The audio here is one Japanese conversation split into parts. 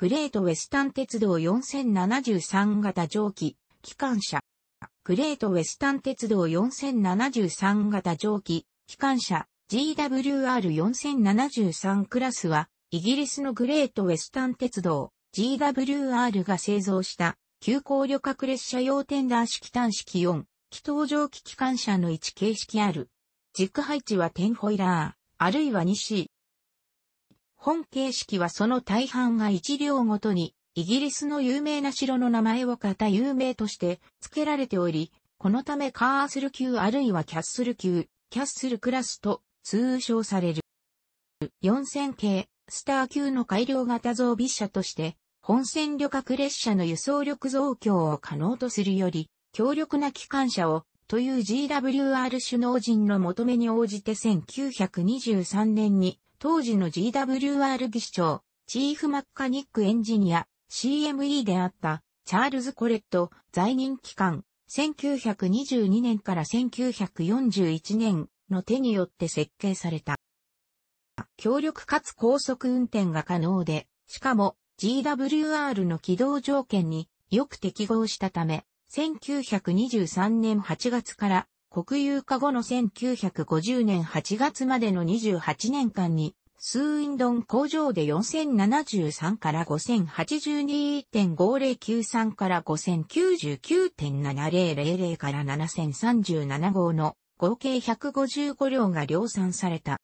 グレートウェスタン鉄道4073型蒸気、機関車。グレートウェスタン鉄道4073型蒸気、機関車 GWR4073 クラスは、イギリスのグレートウェスタン鉄道 GWR が製造した急行旅客列車用テンダー式単式4、気筒蒸気機関車の置形式ある。軸配置はテンホイラー、あるいは 2C、本形式はその大半が一両ごとに、イギリスの有名な城の名前を型有名として付けられており、このためカーセル級あるいはキャッスル級、キャッスルクラスと通称される。4000系、スター級の改良型増備車として、本線旅客列車の輸送力増強を可能とするより、強力な機関車を、という GWR 首脳陣の求めに応じて1923年に当時の GWR 技師長、チーフマッカニックエンジニア、CME であったチャールズ・コレット在任期間、1922年から1941年の手によって設計された。強力かつ高速運転が可能で、しかも GWR の起動条件によく適合したため、1923年8月から国有化後の1950年8月までの28年間に、スーインドン工場で4073から5082.5093から5099.7000から7037号の合計155両が量産された。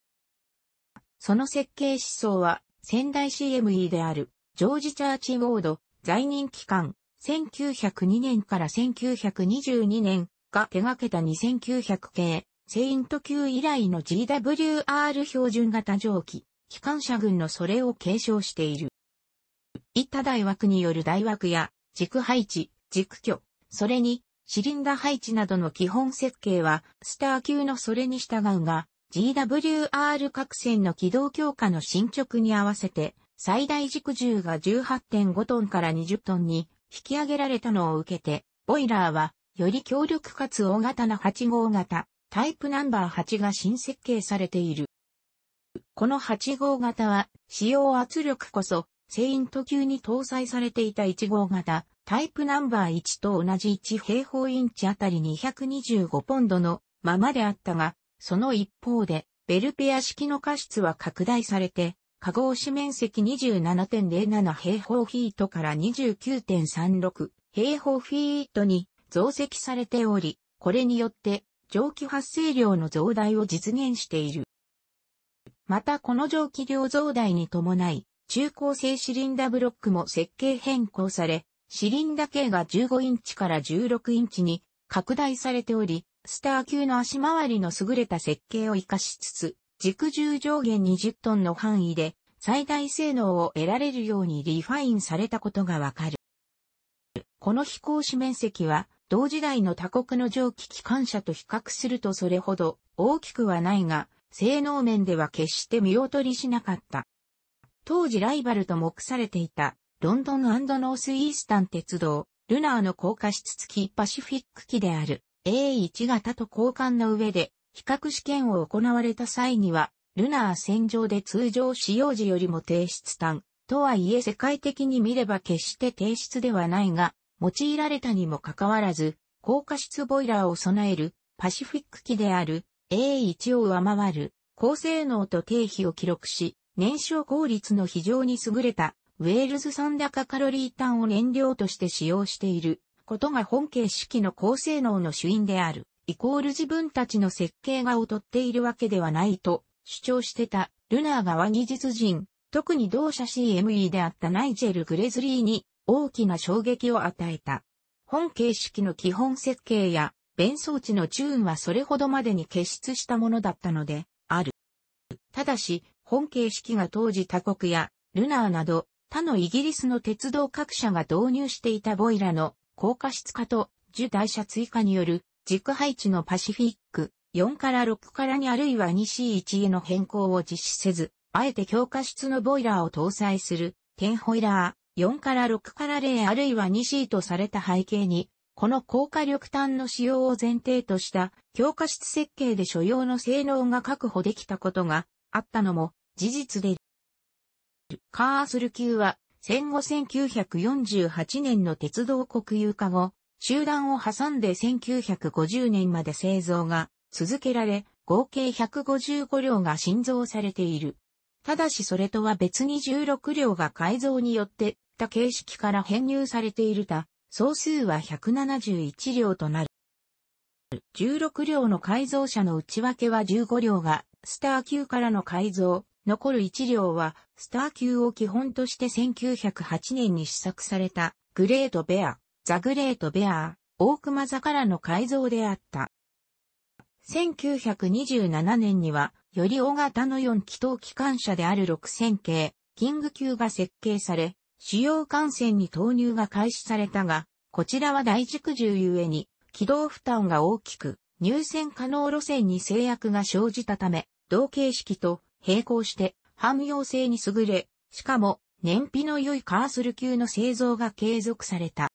その設計思想は、仙台 CME である、ジョージ・チャーチ・ウォード、在任期間、1902年から1922年、が手掛けた2900系、セイント級以来の GWR 標準型蒸気、機関車群のそれを継承している。いた大枠による大枠や、軸配置、軸距、それに、シリンダ配置などの基本設計は、スター級のそれに従うが、GWR 各線の軌道強化の進捗に合わせて、最大軸重が18.5トンから20トンに引き上げられたのを受けて、ボイラーはより強力かつ大型な8号型、タイプナンバー8が新設計されている。この8号型は、使用圧力こそ、セイント級に搭載されていた1号型、タイプナンバー1と同じ1平方インチあたり225ポンドのままであったが、その一方で、ベルペア式の加湿は拡大されて、加合紙面積27.07平方フィートから29.36平方フィートに増積されており、これによって蒸気発生量の増大を実現している。またこの蒸気量増大に伴い、中高性シリンダブロックも設計変更され、シリンダ径が15インチから16インチに拡大されており、スター級の足回りの優れた設計を活かしつつ、軸重上限20トンの範囲で最大性能を得られるようにリファインされたことがわかる。この飛行士面積は同時代の他国の蒸気機関車と比較するとそれほど大きくはないが、性能面では決して見劣りしなかった。当時ライバルと目されていた、ロンドンノースイースタン鉄道、ルナーの高架室付きパシフィック機である A1 型と交換の上で、比較試験を行われた際には、ルナー戦場で通常使用時よりも低質単、とはいえ世界的に見れば決して低質ではないが、用いられたにもかかわらず、高加湿ボイラーを備えるパシフィック機である A1 を上回る高性能と経費を記録し、燃焼効率の非常に優れたウェールズ産高カロリー炭を燃料として使用していることが本形式の高性能の主因である。イコール自分たちの設計が劣っているわけではないと主張してたルナー側技術人、特に同社 CME であったナイジェル・グレズリーに大きな衝撃を与えた。本形式の基本設計や弁装置のチューンはそれほどまでに結出したものだったので、ある。ただし、本形式が当時他国やルナーなど他のイギリスの鉄道各社が導入していたボイラの高架質化と受台車追加による軸配置のパシフィック4から6から2あるいは 2C1 への変更を実施せず、あえて強化質のボイラーを搭載するテンホイラ4から6から0あるいは 2C とされた背景に、この高火力炭の使用を前提とした強化室設計で所要の性能が確保できたことがあったのも事実でカーソル級は戦後1948年の鉄道国有化後、集団を挟んで1950年まで製造が続けられ、合計155両が新造されている。ただしそれとは別に16両が改造によってった形式から編入されているた、総数は171両となる。16両の改造車の内訳は15両が、スター級からの改造、残る1両は、スター級を基本として1908年に試作された、グレートベア、ザグレートベアー、大熊座からの改造であった。1927年には、より大型の4気筒機関車である6000系、キング級が設計され、主要幹線に投入が開始されたが、こちらは大軸重ゆえに、軌道負担が大きく、入線可能路線に制約が生じたため、同形式と並行して、汎用性に優れ、しかも、燃費の良いカーソル級の製造が継続された。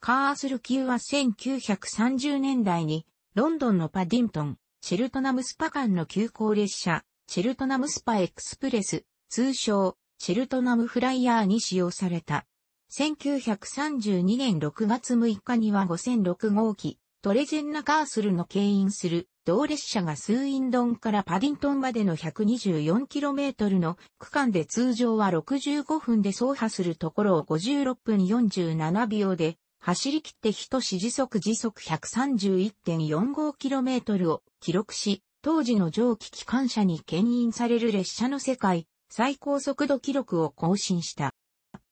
カーソル級は1930年代に、ロンドンのパディントン、チェルトナムスパ間の急行列車、チェルトナムスパエクスプレス、通称チェルトナムフライヤーに使用された。1932年6月6日には5006号機、トレジェンナカースルの牽引する同列車がスーインドンからパディントンまでの 124km の区間で通常は65分で走破するところを56分47秒で走り切って一時速時速 131.45km を記録し、当時の蒸気機関車に牽引される列車の世界最高速度記録を更新した。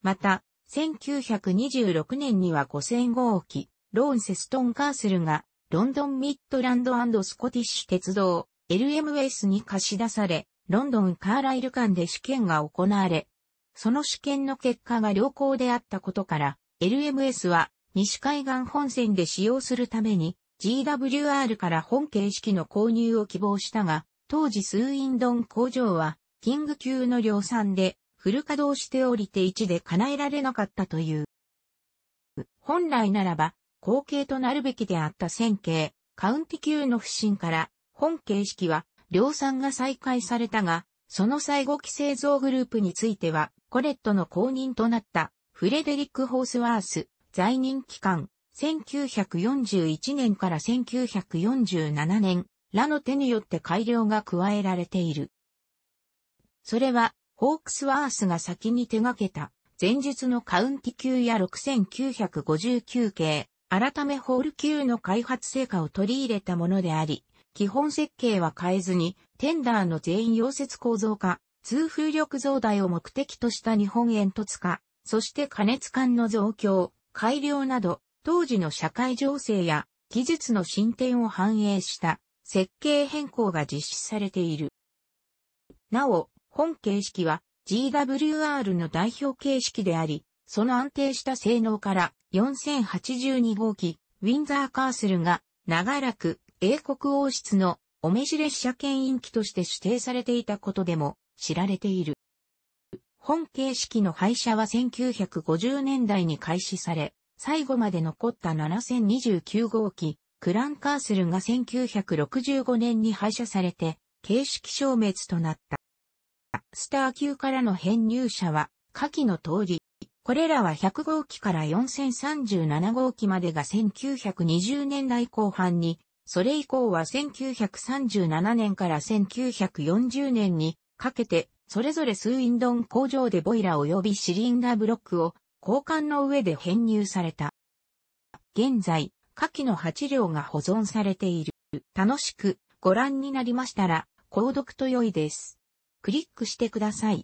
また、1926年には5000号機、ローンセストンカーセルが、ロンドンミッドランドスコティッシュ鉄道、LMS に貸し出され、ロンドンカーライル間で試験が行われ、その試験の結果が良好であったことから、LMS は西海岸本線で使用するために GWR から本形式の購入を希望したが、当時スーインドン工場はキング級の量産でフル稼働しておりて1で叶えられなかったという。本来ならば、後継となるべきであった線形、カウンティ級の不振から、本形式は量産が再開されたが、その最後期製造グループについては、コレットの後任となったフレデリック・ホースワース、在任期間、1941年から1947年、らの手によって改良が加えられている。それは、ホークスワースが先に手掛けた、前述のカウンティ級や6959系、改めホール級の開発成果を取り入れたものであり、基本設計は変えずに、テンダーの全員溶接構造化、通風力増大を目的とした日本煙突化、そして加熱管の増強、改良など、当時の社会情勢や技術の進展を反映した設計変更が実施されている。なお、本形式は GWR の代表形式であり、その安定した性能から4082号機ウィンザーカーセルが長らく英国王室のお召し列車検員機として指定されていたことでも知られている。本形式の廃車は1950年代に開始され、最後まで残った7029号機クランカーセルが1965年に廃車されて形式消滅となった。スター級からの編入者は、下記の通り、これらは100号機から4037号機までが1920年代後半に、それ以降は1937年から1940年にかけて、それぞれスウィンドン工場でボイラ及びシリンダーブロックを交換の上で編入された。現在、下記の8両が保存されている。楽しくご覧になりましたら、購読と良いです。クリックしてください。